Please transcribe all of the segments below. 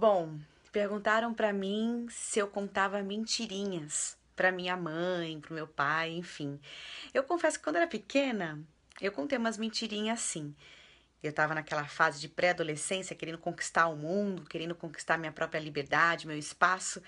Bom, perguntaram para mim se eu contava mentirinhas para minha mãe, para meu pai, enfim. Eu confesso que quando era pequena, eu contei umas mentirinhas assim. Eu estava naquela fase de pré-adolescência, querendo conquistar o mundo, querendo conquistar minha própria liberdade, meu espaço.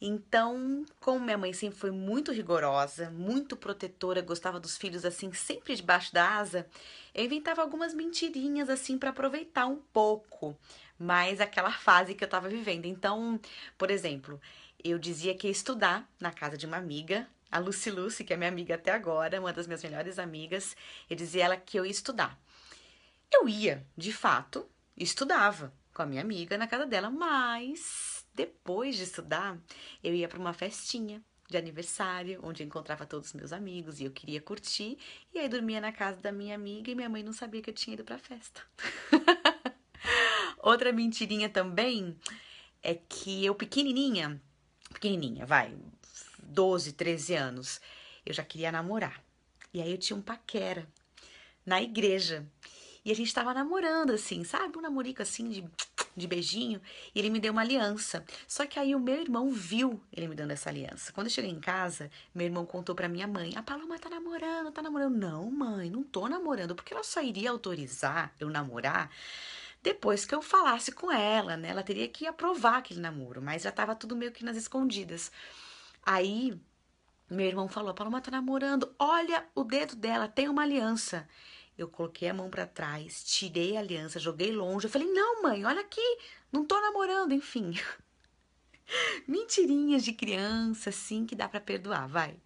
Então, como minha mãe sempre foi muito rigorosa, muito protetora, gostava dos filhos assim, sempre debaixo da asa, eu inventava algumas mentirinhas assim para aproveitar um pouco mais aquela fase que eu estava vivendo. Então, por exemplo, eu dizia que ia estudar na casa de uma amiga, a Lucy Lucy, que é minha amiga até agora, uma das minhas melhores amigas, eu dizia ela que eu ia estudar. Eu ia, de fato, estudava com a minha amiga na casa dela, mas depois de estudar, eu ia para uma festinha de aniversário, onde eu encontrava todos os meus amigos e eu queria curtir, e aí dormia na casa da minha amiga e minha mãe não sabia que eu tinha ido para festa. Outra mentirinha também é que eu pequenininha, pequenininha, vai, 12, 13 anos, eu já queria namorar. E aí eu tinha um paquera na igreja. E a gente tava namorando, assim, sabe? Um namorico assim de, de beijinho. E ele me deu uma aliança. Só que aí o meu irmão viu ele me dando essa aliança. Quando eu cheguei em casa, meu irmão contou pra minha mãe: A Paloma tá namorando, tá namorando. Não, mãe, não tô namorando. Porque ela só iria autorizar eu namorar depois que eu falasse com ela, né? Ela teria que aprovar aquele namoro, mas já tava tudo meio que nas escondidas. Aí meu irmão falou: a Paloma tá namorando, olha o dedo dela, tem uma aliança. Eu coloquei a mão para trás, tirei a aliança, joguei longe. Eu falei: "Não, mãe, olha aqui, não tô namorando", enfim. Mentirinhas de criança, assim, que dá para perdoar, vai.